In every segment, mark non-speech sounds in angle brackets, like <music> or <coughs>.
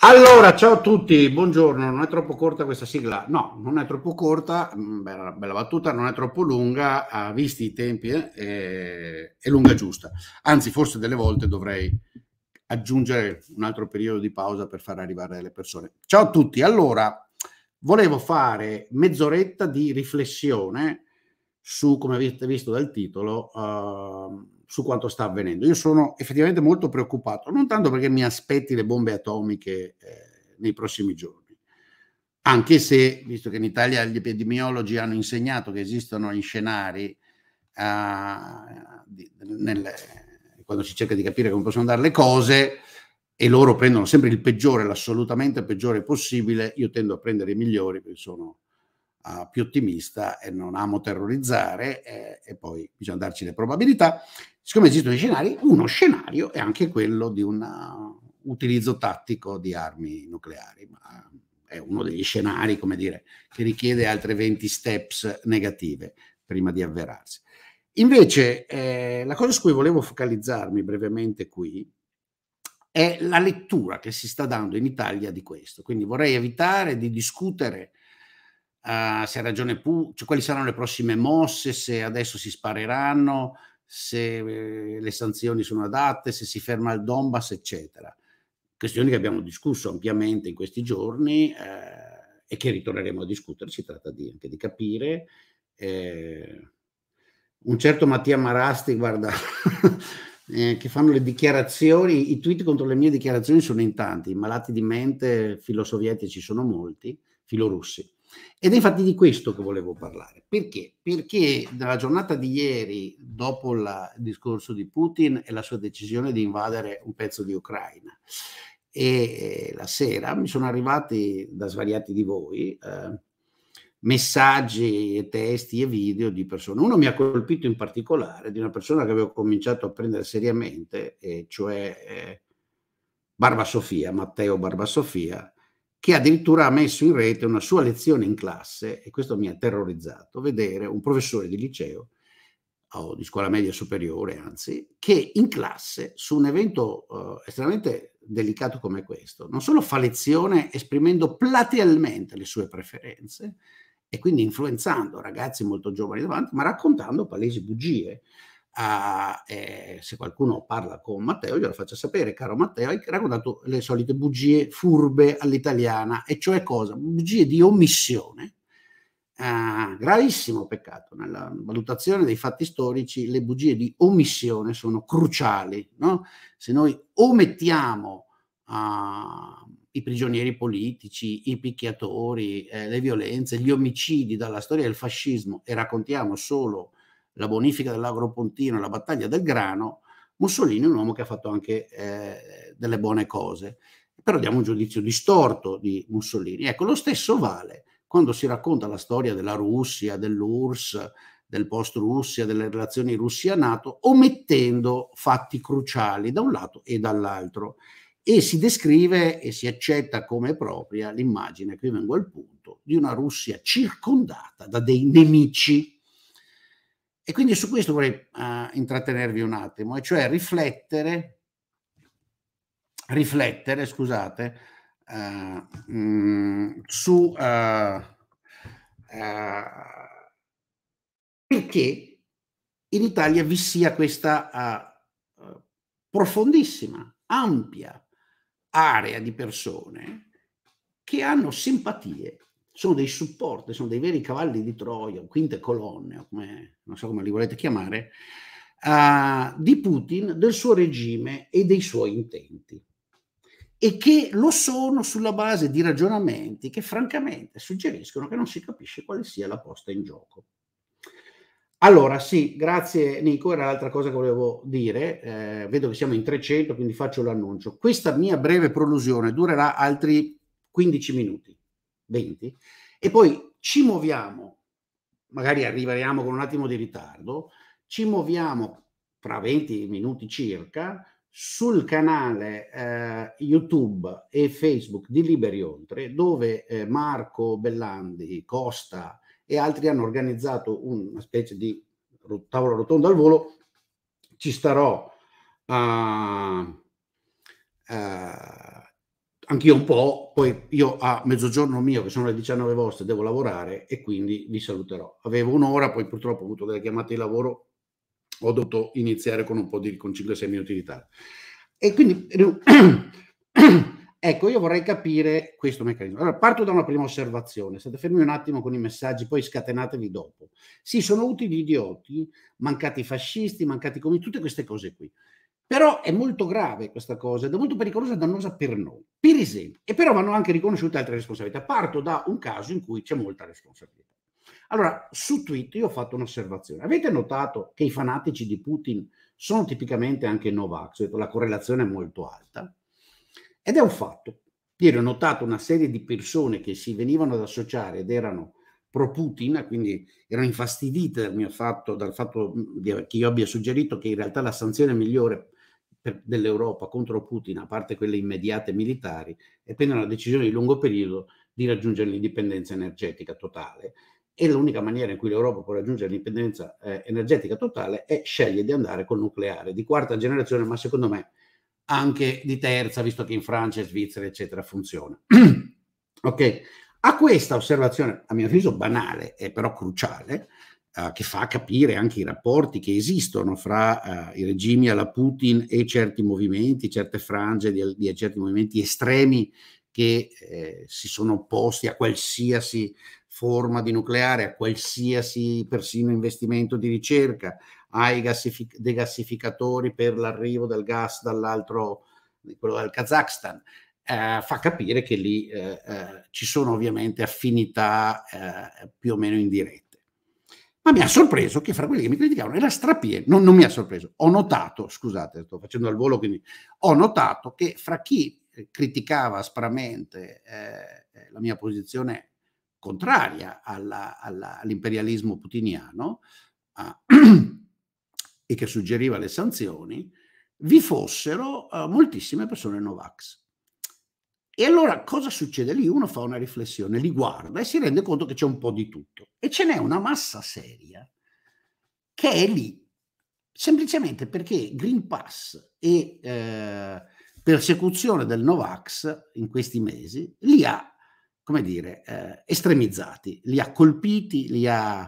Allora, ciao a tutti, buongiorno. Non è troppo corta questa sigla? No, non è troppo corta, mm, bella, bella battuta, non è troppo lunga, ah, visti i tempi, eh, eh è lunga giusta. Anzi, forse delle volte dovrei aggiungere un altro periodo di pausa per far arrivare le persone. Ciao a tutti, allora, volevo fare mezz'oretta di riflessione su, come avete visto dal titolo, uh, su quanto sta avvenendo. Io sono effettivamente molto preoccupato, non tanto perché mi aspetti le bombe atomiche eh, nei prossimi giorni, anche se, visto che in Italia gli epidemiologi hanno insegnato che esistono gli scenari eh, nel, quando si cerca di capire come possono andare le cose e loro prendono sempre il peggiore, l'assolutamente peggiore possibile, io tendo a prendere i migliori perché sono uh, più ottimista e non amo terrorizzare eh, e poi bisogna darci le probabilità. Siccome esistono i scenari, uno scenario è anche quello di un uh, utilizzo tattico di armi nucleari. Ma, è uno degli scenari, come dire, che richiede altre 20 steps negative prima di avverarsi. Invece, eh, la cosa su cui volevo focalizzarmi brevemente qui è la lettura che si sta dando in Italia di questo. Quindi vorrei evitare di discutere uh, se ha ragione Pu, cioè, quali saranno le prossime mosse, se adesso si spareranno, se eh, le sanzioni sono adatte, se si ferma il Donbass, eccetera. Questioni che abbiamo discusso ampiamente in questi giorni eh, e che ritorneremo a discutere, si tratta di, anche di capire. Eh, un certo Mattia Marasti, guarda, <laughs> eh, che fanno le dichiarazioni, i tweet contro le mie dichiarazioni sono in tanti, i malati di mente, filosovietici sono molti, filorussi. Ed è infatti di questo che volevo parlare. Perché? Perché nella giornata di ieri, dopo la, il discorso di Putin e la sua decisione di invadere un pezzo di Ucraina, e eh, la sera mi sono arrivati da svariati di voi eh, messaggi e testi e video di persone. Uno mi ha colpito in particolare di una persona che avevo cominciato a prendere seriamente, eh, cioè eh, Barba Sofia, Matteo Barba Sofia, che addirittura ha messo in rete una sua lezione in classe, e questo mi ha terrorizzato, vedere un professore di liceo, o di scuola media superiore anzi, che in classe su un evento eh, estremamente delicato come questo, non solo fa lezione esprimendo platealmente le sue preferenze, e quindi influenzando ragazzi molto giovani davanti, ma raccontando palesi bugie a, eh, se qualcuno parla con Matteo, glielo faccia sapere, caro Matteo, hai raccontato le solite bugie furbe all'italiana, e cioè cosa? Bugie di omissione. Eh, gravissimo peccato, nella valutazione dei fatti storici le bugie di omissione sono cruciali. No? Se noi omettiamo eh, i prigionieri politici, i picchiatori, eh, le violenze, gli omicidi dalla storia del fascismo e raccontiamo solo la bonifica dell'agropontino, la battaglia del grano, Mussolini è un uomo che ha fatto anche eh, delle buone cose, però diamo un giudizio distorto di Mussolini. Ecco, lo stesso vale quando si racconta la storia della Russia, dell'URSS, del post-Russia, delle relazioni Russia-NATO, omettendo fatti cruciali da un lato e dall'altro. E si descrive e si accetta come propria l'immagine, qui vengo al punto, di una Russia circondata da dei nemici e quindi su questo vorrei uh, intrattenervi un attimo, e cioè riflettere, riflettere, scusate, uh, eh, mh, mm, su eh, perché in Italia vi sia questa profondissima, ampia area di persone che hanno simpatie sono dei supporti, sono dei veri cavalli di Troia, quinte colonne, come, non so come li volete chiamare, uh, di Putin, del suo regime e dei suoi intenti. E che lo sono sulla base di ragionamenti che francamente suggeriscono che non si capisce quale sia la posta in gioco. Allora, sì, grazie Nico, era l'altra cosa che volevo dire, eh, vedo che siamo in 300, quindi faccio l'annuncio. Questa mia breve prolusione durerà altri 15 minuti. 20, e poi ci muoviamo, magari arriveremo con un attimo di ritardo, ci muoviamo fra 20 minuti circa sul canale eh, YouTube e Facebook di Liberi Oltre, dove eh, Marco Bellandi, Costa e altri hanno organizzato una specie di tavola rotonda al volo. Ci starò a, a eh, anch'io un po', poi io a mezzogiorno mio, che sono le 19 vostre, devo lavorare e quindi vi saluterò. Avevo un'ora, poi purtroppo ho avuto delle chiamate di lavoro, ho dovuto iniziare con un po' di, con 5-6 minuti di ritardo. E quindi, <coughs> ecco, io vorrei capire questo meccanismo. Allora, parto da una prima osservazione, state fermi un attimo con i messaggi, poi scatenatevi dopo. Sì, sono utili idioti, mancati fascisti, mancati come tutte queste cose qui. Però è molto grave questa cosa è molto pericolosa e dannosa per noi. Per esempio, e però vanno anche riconosciute altre responsabilità. Parto da un caso in cui c'è molta responsabilità. Allora, su Twitter io ho fatto un'osservazione. Avete notato che i fanatici di Putin sono tipicamente anche Novax? Cioè la correlazione è molto alta. Ed è un fatto. Ieri ho notato una serie di persone che si venivano ad associare ed erano pro Putin, quindi erano infastidite dal, fatto, dal fatto mm, che io abbia suggerito che in realtà la sanzione migliore dell'Europa contro Putin, a parte quelle immediate militari, e prendono la decisione di lungo periodo di raggiungere l'indipendenza energetica totale. E l'unica maniera in cui l'Europa può raggiungere l'indipendenza eh, energetica totale è scegliere di andare col nucleare di quarta generazione, ma secondo me anche di terza, visto che in Francia, Svizzera, eccetera, funziona. <clears throat> ok, a questa osservazione, a mio avviso banale e eh, però cruciale, eh, che fa capire anche i rapporti che esistono fra eh, i regimi alla Putin e certi movimenti, certe frange di, di certi movimenti estremi che eh, si sono opposti a qualsiasi forma di nucleare, a qualsiasi persino investimento di ricerca, ai gassific- degassificatori per l'arrivo del gas dall'altro, quello del Kazakhstan, eh, fa capire che lì eh, eh ci sono ovviamente affinità eh, più o meno indirette ma mi ha sorpreso che fra quelli che mi criticavano era strapieno, non, non mi ha sorpreso, ho notato, scusate, sto facendo al volo, quindi ho notato che fra chi eh, criticava aspramente eh, eh, la mia posizione contraria all'imperialismo putiniano a, <clears throat> e che suggeriva le sanzioni, vi fossero eh, moltissime persone Novax. E allora cosa succede lì? Uno fa una riflessione, li guarda e si rende conto che c'è un po' di tutto. E ce n'è una massa seria che è lì, semplicemente perché Green Pass e eh, persecuzione del Novax in questi mesi li ha, come dire, eh, estremizzati, li ha colpiti, li ha,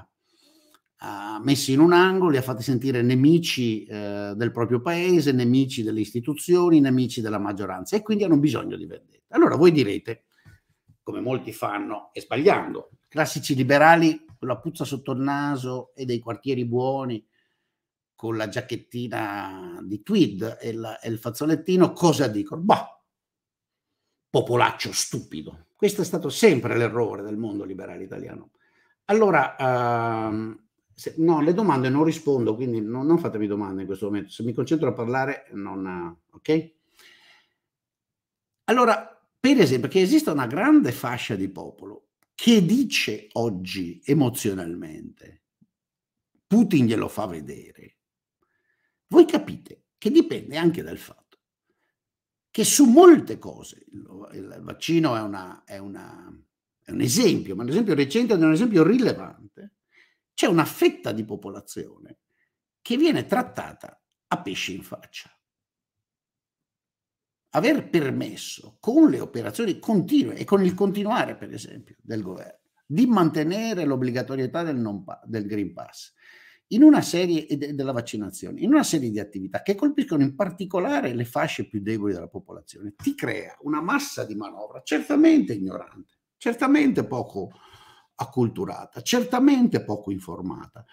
ha, messi in un angolo, li ha fatti sentire nemici eh, del proprio paese, nemici delle istituzioni, nemici della maggioranza e quindi hanno bisogno di vendere. Allora voi direte, come molti fanno, e sbagliando, classici liberali con la puzza sotto il naso e dei quartieri buoni, con la giacchettina di tweed e, la, e il fazzolettino, cosa dicono? Boh, popolaccio stupido. Questo è stato sempre l'errore del mondo liberale italiano. Allora, ehm, se, no, le domande non rispondo, quindi non, non, fatemi domande in questo momento. Se mi concentro a parlare, non... ok? Allora, per esempio, che esista una grande fascia di popolo che dice oggi emozionalmente, Putin glielo fa vedere, voi capite che dipende anche dal fatto che su molte cose, il, vaccino è, una, è, una, è un esempio, ma un esempio recente è un esempio rilevante, c'è una fetta di popolazione che viene trattata a pesci in faccia aver permesso con le operazioni continue e con il continuare, per esempio, del governo di mantenere l'obbligatorietà del, pa- del Green Pass in una serie de- della vaccinazione, in una serie di attività che colpiscono in particolare le fasce più deboli della popolazione, ti crea una massa di manovra certamente ignorante, certamente poco acculturata, certamente poco informata,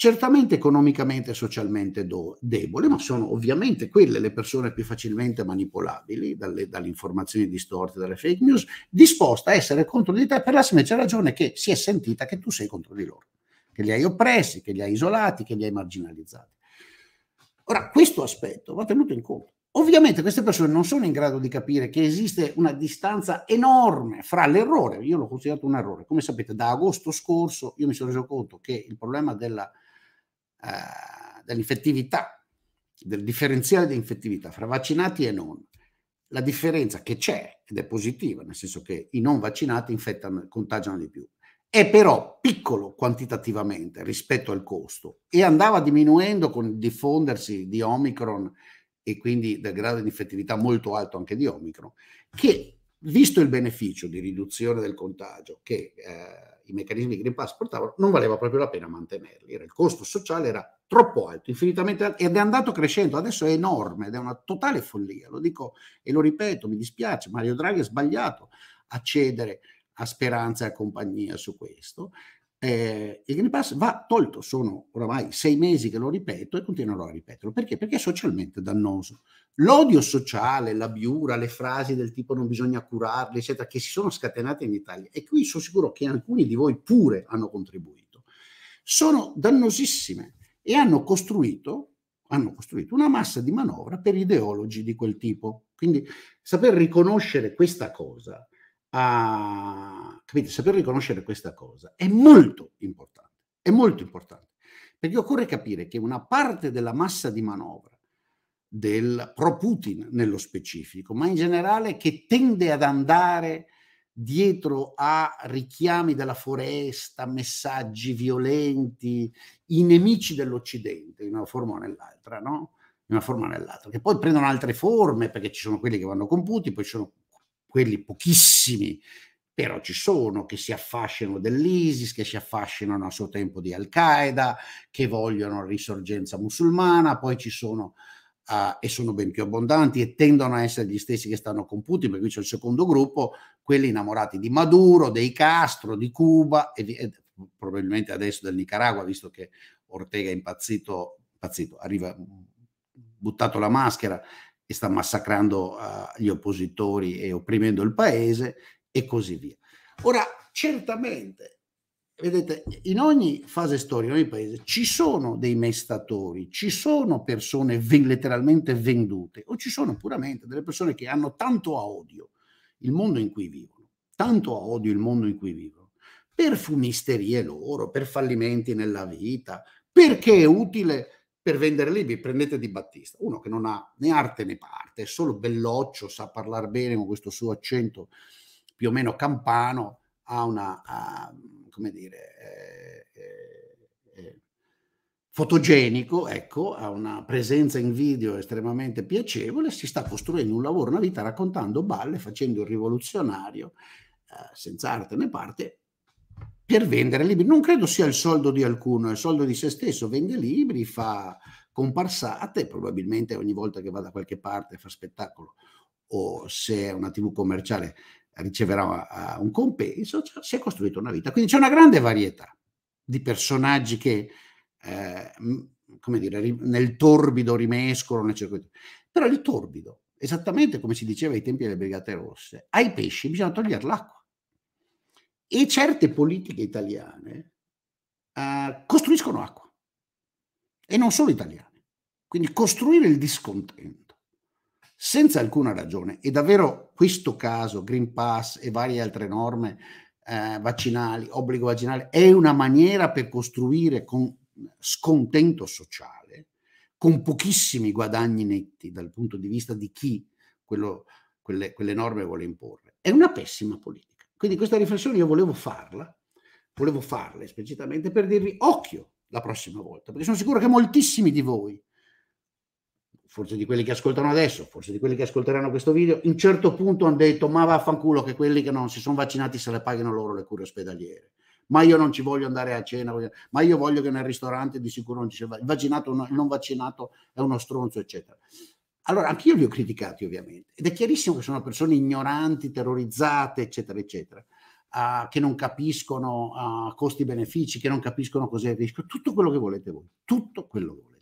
certamente economicamente e socialmente do- debole, ma sono ovviamente quelle le persone più facilmente manipolabili dalle, dalle, informazioni distorte, dalle fake news, disposta a essere contro di te per la semplice ragione che si è sentita che tu sei contro di loro, che li hai oppressi, che li hai isolati, che li hai marginalizzati. Ora, questo aspetto va tenuto in conto. Ovviamente queste persone non sono in grado di capire che esiste una distanza enorme fra l'errore, io l'ho considerato un errore, come sapete da agosto scorso io mi sono reso conto che il problema della eh, dell'infettività, del differenziale di infettività fra vaccinati e non. La differenza che c'è, ed è positiva, nel senso che i non vaccinati infettano, contagiano di più, è però piccolo quantitativamente rispetto al costo e andava diminuendo con il diffondersi di Omicron e quindi del grado di infettività molto alto anche di Omicron, che visto il beneficio di riduzione del contagio che eh, i meccanismi di Green Pass portavano, non valeva proprio la pena mantenerli. Il costo sociale era troppo alto, infinitamente alto, ed è andato crescendo, adesso è enorme ed è una totale follia. Lo dico e lo ripeto, mi dispiace, Mario Draghi ha sbagliato a cedere a Speranza e a compagnia su questo. Eh, il Green Pass va tolto, sono oramai sei mesi che lo ripeto e continuerò a ripeterlo. Perché? Perché è socialmente dannoso. L'odio sociale, la biura, le frasi del tipo non bisogna curarle, eccetera, che si sono scatenate in Italia, e qui sono sicuro che alcuni di voi pure hanno contribuito, sono dannosissime e hanno costruito, hanno costruito una massa di manovra per ideologi di quel tipo. Quindi saper riconoscere questa cosa, a, capite, saper riconoscere questa cosa è molto importante, è molto importante, perché occorre capire che una parte della massa di manovra del pro-Putin nello specifico, ma in generale che tende ad andare dietro a richiami della foresta, messaggi violenti, i nemici dell'Occidente, in una forma o nell'altra, no? In una forma o nell'altra, che poi prendono altre forme, perché ci sono quelli che vanno con Putin, poi ci sono quelli pochissimi, però ci sono, che si affascinano dell'ISIS, che si affascinano a suo tempo di Al-Qaeda, che vogliono risorgenza musulmana, poi ci sono Uh, e sono ben più abbondanti e tendono a essere gli stessi che stanno con Putin, perché c'è il secondo gruppo, quelli innamorati di Maduro, dei Castro, di Cuba e, e probabilmente adesso del Nicaragua, visto che Ortega è impazzito, impazzito arriva buttato la maschera e sta massacrando uh, gli oppositori e opprimendo il paese e così via. Ora, certamente vedete, in ogni fase storica, in ogni paese, ci sono dei mestatori, ci sono persone ven- letteralmente vendute o ci sono puramente delle persone che hanno tanto a odio il mondo in cui vivono, tanto a odio il mondo in cui vivono, per fumisterie loro, per fallimenti nella vita, perché è utile per vendere libri, prendete Di Battista, uno che non ha né arte né parte, è solo belloccio, sa parlare bene con questo suo accento più o meno campano, ha una... Ha, come dire, eh, eh, eh, fotogenico, ecco, ha una presenza in video estremamente piacevole, si sta costruendo un lavoro, una vita raccontando balle, facendo il rivoluzionario, eh, senza arte né parte, per vendere libri. Non credo sia il soldo di alcuno, è il soldo di se stesso, vende libri, fa comparsate, probabilmente ogni volta che va da qualche parte fa spettacolo o se è una tv commerciale riceverà un compenso, si è costruita una vita. Quindi c'è una grande varietà di personaggi che, eh, come dire, nel torbido rimescolano, però il torbido, esattamente come si diceva ai tempi delle Brigate Rosse, ai pesci bisogna togliere l'acqua. E certe politiche italiane eh, costruiscono acqua, e non solo italiane. Quindi costruire il discontento senza alcuna ragione. E davvero questo caso, Green Pass e varie altre norme eh, vaccinali, obbligo vaccinale, è una maniera per costruire con scontento sociale, con pochissimi guadagni netti dal punto di vista di chi quello, quelle, quelle norme vuole imporre. È una pessima politica. Quindi questa riflessione io volevo farla, volevo farla esplicitamente per dirvi occhio la prossima volta, perché sono sicuro che moltissimi di voi forse di quelli che ascoltano adesso, forse di quelli che ascolteranno questo video, in certo punto hanno detto ma vaffanculo che quelli che non si sono vaccinati se le paghino loro le cure ospedaliere. Ma io non ci voglio andare a cena, voglio... ma io voglio che nel ristorante di sicuro non ci sia il vaccinato, il non vaccinato è uno stronzo, eccetera. Allora, anch'io li ho criticati ovviamente, ed è chiarissimo che sono persone ignoranti, terrorizzate, eccetera, eccetera, uh, che non capiscono uh, costi-benefici, che non capiscono cos'è il rischio, tutto quello che volete voi, tutto quello che volete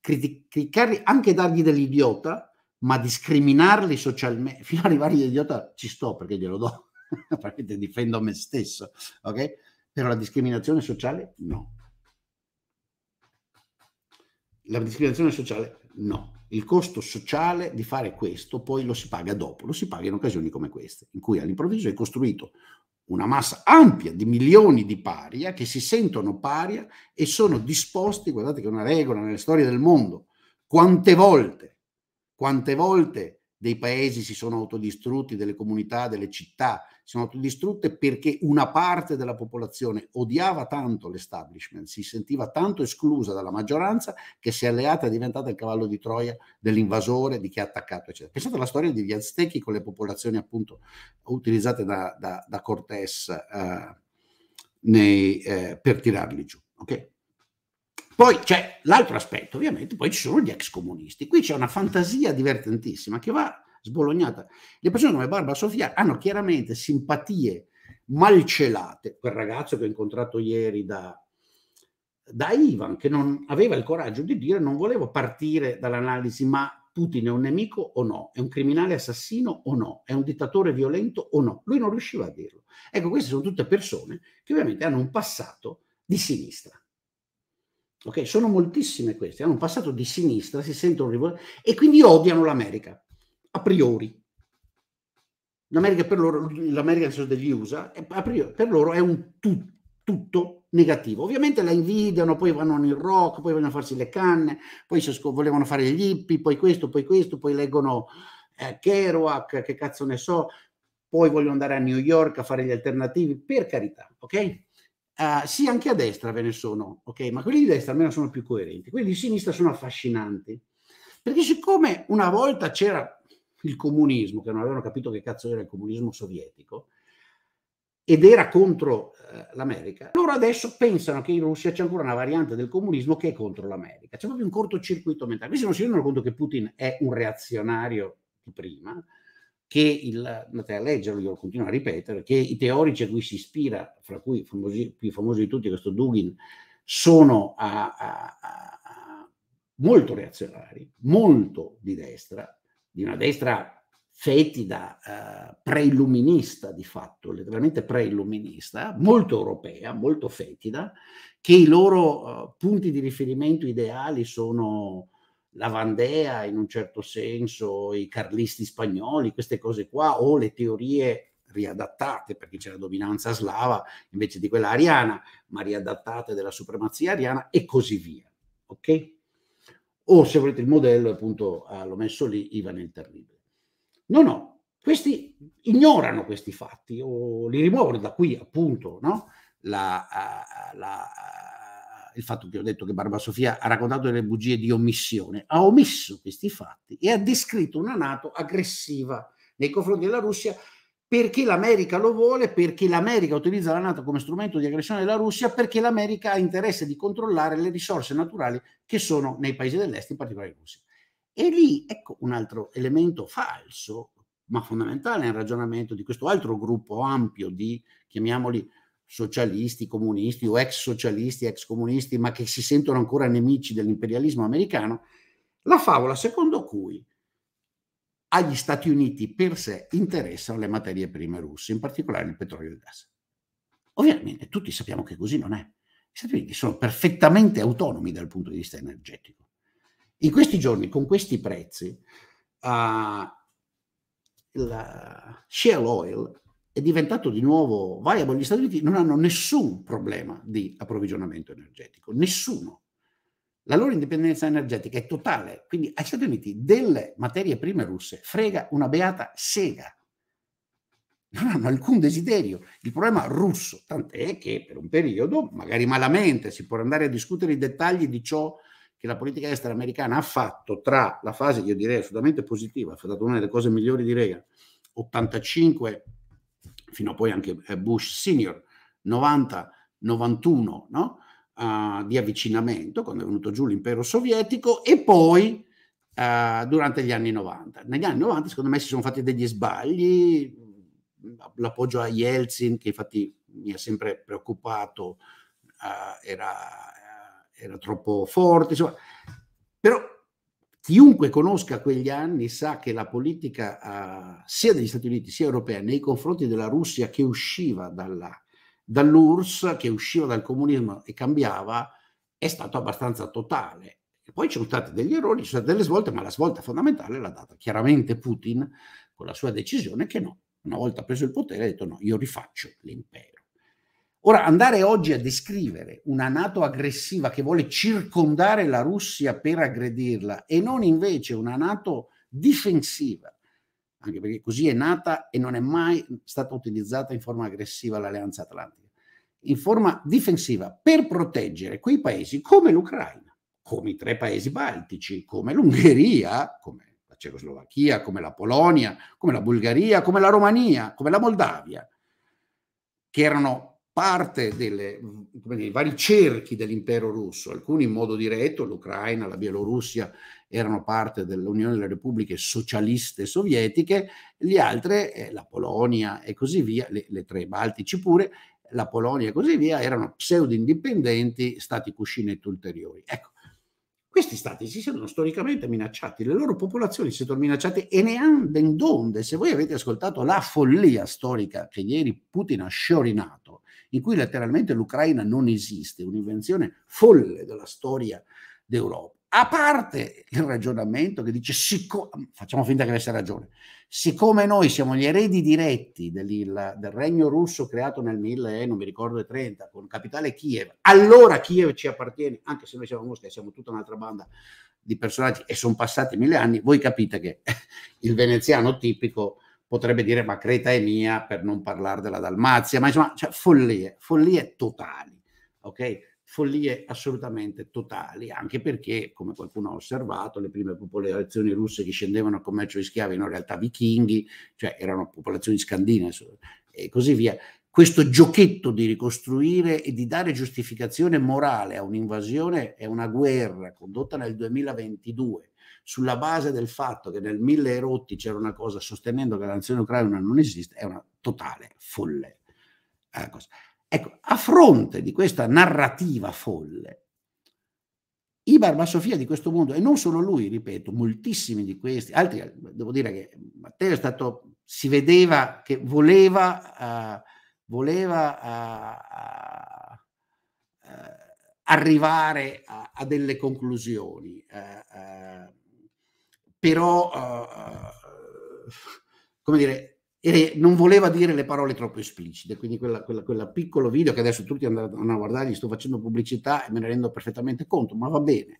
criticarli, anche dargli dell'idiota, ma discriminarli socialmente, <laughs> fino ad arrivare all'idiota ci sto perché glielo do, <laughs> perché difendo me stesso, ok? Però la discriminazione sociale no. La discriminazione sociale no. Il costo sociale di fare questo poi lo si paga dopo, lo si paga in occasioni come queste, in cui all'improvviso hai costruito una massa ampia di milioni di paria che si sentono paria e sono disposti, guardate che è una regola nelle storie del mondo, quante volte, quante volte dei paesi si sono autodistrutti, delle comunità, delle città, sono distrutte perché una parte della popolazione odiava tanto l'establishment, si sentiva tanto esclusa dalla maggioranza che si è alleata e diventata il cavallo di Troia dell'invasore, di chi ha attaccato, eccetera. Pensate alla storia degli Aztechi con le popolazioni appunto utilizzate da, da, da Cortés eh, nei, eh, per tirarli giù. Okay? Poi c'è l'altro aspetto, ovviamente, poi ci sono gli ex comunisti. Qui c'è una fantasia divertentissima che va sbolognata. Le persone come Barbara Sofia hanno chiaramente simpatie malcelate, quel ragazzo che ho incontrato ieri da, da Ivan, che non aveva il coraggio di dire non volevo partire dall'analisi ma Putin è un nemico o no? È un criminale assassino o no? È un dittatore violento o no? Lui non riusciva a dirlo. Ecco, queste sono tutte persone che ovviamente hanno un passato di sinistra. Ok, sono moltissime queste, hanno un passato di sinistra, si sentono rivolti e quindi odiano l'America a priori. L'America per loro, l'America nel senso degli USA, priori, per loro è un tu, tutto negativo. Ovviamente la invidiano, poi vanno nel rock, poi vogliono farsi le canne, poi sc- volevano fare gli hippie, poi questo, poi questo, poi leggono eh, Kerouac, che cazzo ne so, poi vogliono andare a New York a fare gli alternativi, per carità, ok? Uh, sì, anche a destra ve ne sono, ok? Ma quelli di destra almeno sono più coerenti, quelli di sinistra sono affascinanti. Perché siccome una volta c'era il comunismo, che non avevano capito che cazzo era il comunismo sovietico, ed era contro eh, l'America, loro adesso pensano che in Russia c'è ancora una variante del comunismo che è contro l'America. C'è proprio un cortocircuito mentale. Questi non si rendono conto che Putin è un reazionario di prima, che il, andate a leggerlo, io lo continuo a ripetere, che i teorici a cui si ispira, fra cui famosi, più famoso di tutti questo Dugin, sono a, a, a, molto reazionari, molto di destra, di una destra fetida, eh, preilluminista di fatto, letteralmente preilluminista, molto europea, molto fetida, che i loro eh, punti di riferimento ideali sono la Vandea in un certo senso, i carlisti spagnoli, queste cose qua, o le teorie riadattate, perché c'è la dominanza slava invece di quella ariana, ma riadattate della supremazia ariana e così via. Ok? o se volete il modello, appunto ah, l'ho messo lì, Ivan il Terribile. No, no, questi ignorano questi fatti o li rimuovono da qui appunto no? la, ah, ah, la, ah, il fatto che ho detto che Barba Sofia ha raccontato delle bugie di omissione, ha omesso questi fatti e ha descritto una Nato aggressiva nei confronti della Russia perché l'America lo vuole, perché l'America utilizza la Nato come strumento di aggressione della Russia, perché l'America ha interesse di controllare le risorse naturali che sono nei paesi dell'est, in particolare in Russia. E lì ecco un altro elemento falso, ma fondamentale nel ragionamento di questo altro gruppo ampio di, chiamiamoli, socialisti, comunisti o ex socialisti, ex comunisti, ma che si sentono ancora nemici dell'imperialismo americano, la favola secondo cui agli Stati Uniti per sé interessano le materie prime russe, in particolare il petrolio e il gas. Ovviamente tutti sappiamo che così non è. Gli Stati Uniti sono perfettamente autonomi dal punto di vista energetico. In questi giorni, con questi prezzi, uh, ah, il shale oil è diventato di nuovo viable. Gli Stati Uniti non hanno nessun problema di approvvigionamento energetico, nessuno. La loro indipendenza energetica è totale, quindi agli Stati Uniti delle materie prime russe frega una beata sega. Non hanno alcun desiderio. Il problema russo, tant'è che per un periodo, magari malamente, si può andare a discutere i dettagli di ciò che la politica estera americana ha fatto tra la fase, io direi, assolutamente positiva, ha stata una delle cose migliori di Reagan, 85 fino a poi anche eh, Bush senior, 90, 91, no? uh, di avvicinamento quando è venuto giù l'impero sovietico e poi uh, durante gli anni 90. Negli anni 90 secondo me si sono fatti degli sbagli, l'appoggio a Yeltsin che infatti mi ha sempre preoccupato uh, era, era, troppo forte, insomma, però chiunque conosca quegli anni sa che la politica sia degli Stati Uniti sia europea nei confronti della Russia che usciva dalla dall'URSS che usciva dal comunismo e cambiava è stato abbastanza totale. poi ci sono stati degli errori, ci sono state delle svolte, ma la svolta fondamentale l'ha data chiaramente Putin con la sua decisione che no, una volta preso il potere ha detto no, io rifaccio l'impero. Ora, andare oggi a descrivere una Nato aggressiva che vuole circondare la Russia per aggredirla e non invece una Nato difensiva anche perché così è nata e non è mai stata utilizzata in forma aggressiva l'Alleanza Atlantica, in forma difensiva per proteggere quei paesi come l'Ucraina, come i tre paesi baltici, come l'Ungheria, come la Cecoslovacchia, come la Polonia, come la Bulgaria, come la Romania, come la Moldavia, che erano parte delle, dei vari cerchi dell'impero russo, alcuni in modo diretto, l'Ucraina, la Bielorussia erano parte dell'Unione delle Repubbliche Socialiste Sovietiche, gli altri, eh, la Polonia e così via, le, le tre Baltici pure, la Polonia e così via, erano pseudo-indipendenti, stati cuscinetto ulteriori. Ecco, questi stati si sono storicamente minacciati, le loro popolazioni si sono minacciate e ne hanno ben donde. Se voi avete ascoltato la follia storica che ieri Putin ha sciorinato, in cui letteralmente l'Ucraina non esiste, un'invenzione folle della storia d'Europa. A parte il ragionamento che dice, facciamo finta che avesse ragione, siccome noi siamo gli eredi diretti del, regno russo creato nel 1000, eh, non mi ricordo, 30, con capitale Kiev, allora Kiev ci appartiene, anche se noi siamo Mosca e siamo tutta un'altra banda di personaggi e sono passati mille anni, voi capite che <laughs> il veneziano tipico potrebbe dire ma Creta è mia per non parlare della Dalmazia, ma insomma, cioè, follie, follie totali, ok? Follie assolutamente totali, anche perché, come qualcuno ha osservato, le prime popolazioni russe che scendevano a commercio di schiavi erano in realtà vichinghi, cioè erano popolazioni scandine e così via. Questo giochetto di ricostruire e di dare giustificazione morale a un'invasione e una guerra condotta nel 2022 sulla base del fatto che nel mille erotti c'era una cosa sostenendo che la nazione ucraina non esiste, è una totale folle. Eh, ecco, a fronte di questa narrativa folle, i Barbasofia di questo mondo, e non solo lui, ripeto, moltissimi di questi, altri, devo dire che Matteo è stato, si vedeva che voleva, uh, voleva uh, uh, arrivare a, a, delle conclusioni però, uh, come dire, non voleva dire le parole troppo esplicite, quindi quel piccolo video che adesso tutti andranno a guardare, gli sto facendo pubblicità e me ne rendo perfettamente conto, ma va bene.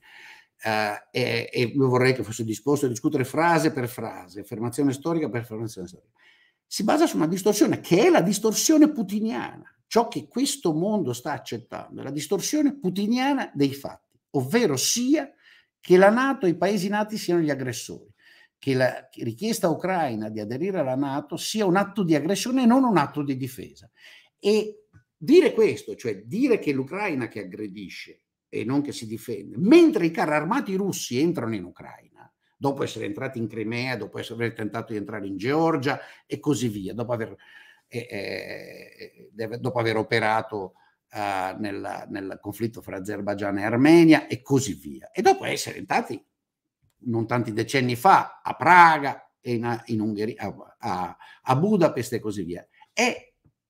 Uh, e, e, vorrei che fosse disposto a discutere frase per frase, affermazione storica per affermazione storica. Si basa su una distorsione che è la distorsione putiniana, ciò che questo mondo sta accettando, è la distorsione putiniana dei fatti, ovvero sia che la Nato e i paesi nati siano gli aggressori, che la richiesta ucraina di aderire alla Nato sia un atto di aggressione e non un atto di difesa. E dire questo, cioè dire che l'Ucraina che aggredisce e non che si difende, mentre i carri armati russi entrano in Ucraina, dopo essere entrati in Crimea, dopo aver tentato di entrare in Georgia e così via, dopo aver, eh, eh, dopo aver operato eh, nel, nel, conflitto fra Azerbaigian e Armenia e così via. E dopo essere entrati non tanti decenni fa a Praga e in, in Ungheria, a, a Budapest e così via. È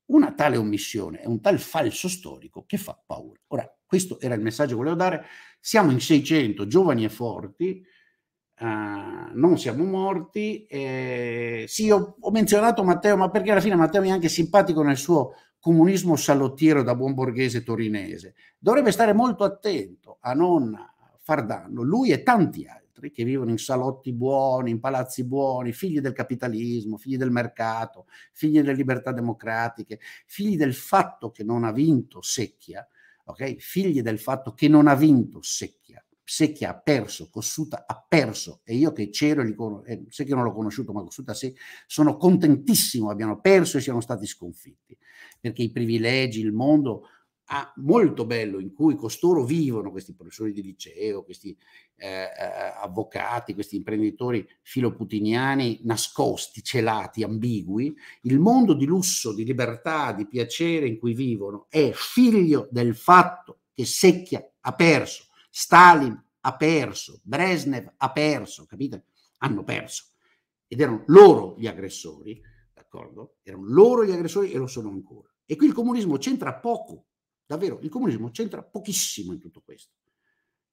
una tale omissione, è un tal falso storico che fa paura. Ora, questo era il messaggio che volevo dare. Siamo in 600, giovani e forti, Uh, non siamo morti. Eh, sì, ho, ho, menzionato Matteo, ma perché alla fine Matteo mi è anche simpatico nel suo comunismo salottiero da buon borghese torinese, dovrebbe stare molto attento a non far danno lui e tanti altri che vivono in salotti buoni, in palazzi buoni, figli del capitalismo, figli del mercato, figli delle libertà democratiche, figli del fatto che non ha vinto Secchia, okay? figli del fatto che non ha vinto Secchia Secchia ha perso, Cossuta ha perso e io che c'ero, li con- eh, Secchia non l'ho conosciuto, ma Cossuta sì, sono contentissimo, abbiano perso e siano stati sconfitti, perché i privilegi, il mondo ah, molto bello in cui costoro vivono, questi professori di liceo, questi eh, eh, avvocati, questi imprenditori filoputiniani nascosti, celati, ambigui, il mondo di lusso, di libertà, di piacere in cui vivono è figlio del fatto che Secchia ha perso Stalin ha perso, Brezhnev ha perso, capite? Hanno perso. Ed erano loro gli aggressori, d'accordo? Erano loro gli aggressori e lo sono ancora. E qui il comunismo c'entra poco, davvero, il comunismo c'entra pochissimo in tutto questo.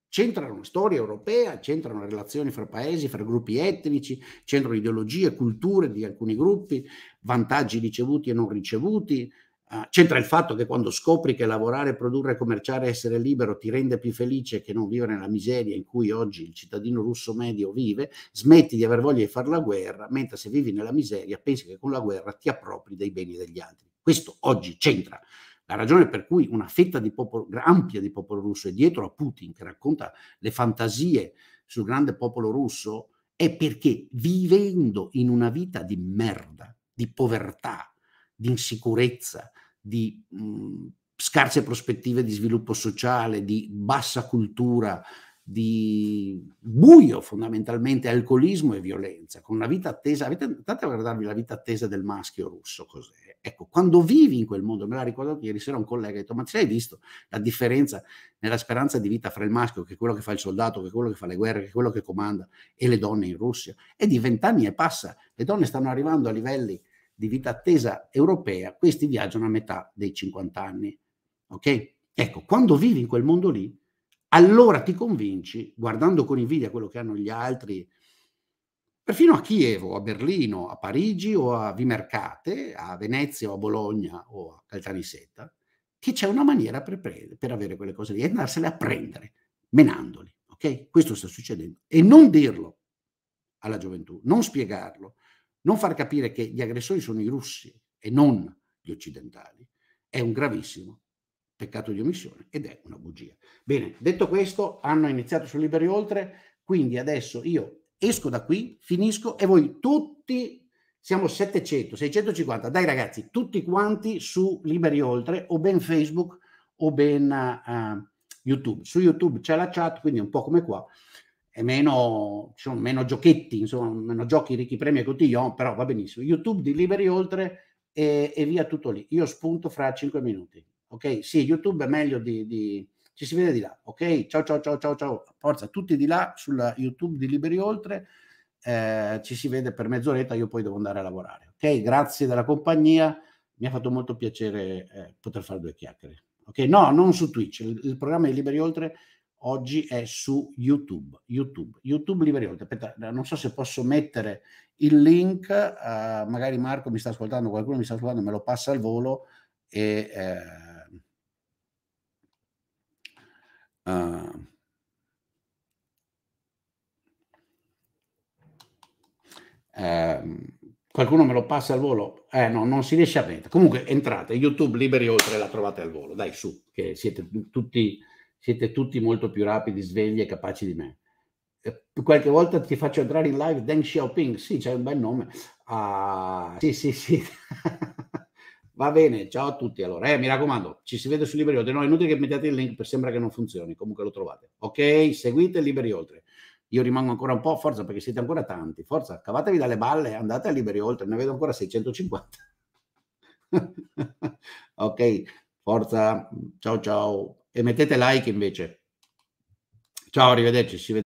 C'entra una storia europea, c'entrano relazioni fra paesi, fra gruppi etnici, c'entrano ideologie, culture di alcuni gruppi, vantaggi ricevuti e non ricevuti, Uh, c'entra il fatto che quando scopri che lavorare, produrre, commerciare, essere libero ti rende più felice che non vivere nella miseria in cui oggi il cittadino russo medio vive, smetti di aver voglia di fare la guerra, mentre se vivi nella miseria pensi che con la guerra ti appropri dei beni degli altri. Questo oggi c'entra. La ragione per cui una fetta di popolo, ampia di popolo russo è dietro a Putin, che racconta le fantasie sul grande popolo russo, è perché vivendo in una vita di merda, di povertà, di insicurezza, di mh, mhmm, scarse prospettive di sviluppo sociale, di bassa cultura, di buio fondamentalmente, alcolismo e violenza, con una vita attesa, avete, andate a guardarvi la vita attesa del maschio russo, cos'è? Ecco, quando vivi in quel mondo, me l'ha ricordato ieri sera un collega, ha detto, ma ci hai visto la differenza nella speranza di vita fra il maschio, che è quello che fa il soldato, che è quello che fa le guerre, che è quello che comanda, e le donne in Russia? È di vent'anni e passa, le donne stanno arrivando a livelli di vita attesa europea, questi viaggiano a metà dei 50 anni. Ok? Ecco, quando vivi in quel mondo lì, allora ti convinci, guardando con invidia quello che hanno gli altri, perfino a Kiev o a Berlino, a Parigi o a Vimercate, a Venezia o a Bologna o a Caltanissetta, che c'è una maniera per, pre- per avere quelle cose lì e andarsene a prendere, menandoli. Ok? Questo sta succedendo. E non dirlo alla gioventù, non spiegarlo, non far capire che gli aggressori sono i russi e non gli occidentali è un gravissimo peccato di omissione ed è una bugia. Bene, detto questo, hanno iniziato su Liberi Oltre, quindi adesso io esco da qui, finisco e voi tutti siamo 700, 650, dai ragazzi, tutti quanti su Liberi Oltre o ben Facebook o ben uh, YouTube. Su YouTube c'è la chat, quindi è un po' come qua, e meno, ci sono meno giochetti, insomma, meno giochi ricchi premi e cotillon, però va benissimo. YouTube, delivery oltre e, e, via tutto lì. Io spunto fra 5 minuti. Ok? Sì, YouTube è meglio di, di... Ci si vede di là. Ok? Ciao, ciao, ciao, ciao, ciao. Forza, tutti di là sulla YouTube di Liberi oltre. Eh, ci si vede per mezz'oretta, io poi devo andare a lavorare. Ok? Grazie della compagnia. Mi ha fatto molto piacere eh, poter fare due chiacchiere. Ok? No, non su Twitch. Il, il programma di Liberi Oltre oggi è su YouTube. YouTube, YouTube Liberi Oltre. Aspetta, eh, non so se posso mettere il link, eh, magari Marco mi sta ascoltando, qualcuno mi sta ascoltando, me lo passa al volo e... Eh, Uh, qualcuno me lo passa al volo? Eh no, non si riesce a mettere. Comunque entrate, YouTube Liberi Oltre la trovate al volo. Dai su, che siete tutti siete tutti molto più rapidi, svegli e capaci di me. Eh, qualche volta ti faccio entrare in live Deng Xiaoping, sì, c'è un bel nome. Ah, sì, sì, sì. <laughs> Va bene, ciao a tutti. Allora, eh, mi raccomando, ci si vede su Liberi Oltre. No, è inutile che mettiate il link, per sembra che non funzioni, comunque lo trovate. Ok, seguite Liberi Oltre. Io rimango ancora un po', forza, perché siete ancora tanti. Forza, cavatevi dalle balle, andate a Liberi Oltre, ne vedo ancora 650. <laughs> ok, forza, ciao ciao e mettete like invece. Ciao, arrivederci, ci vediamo.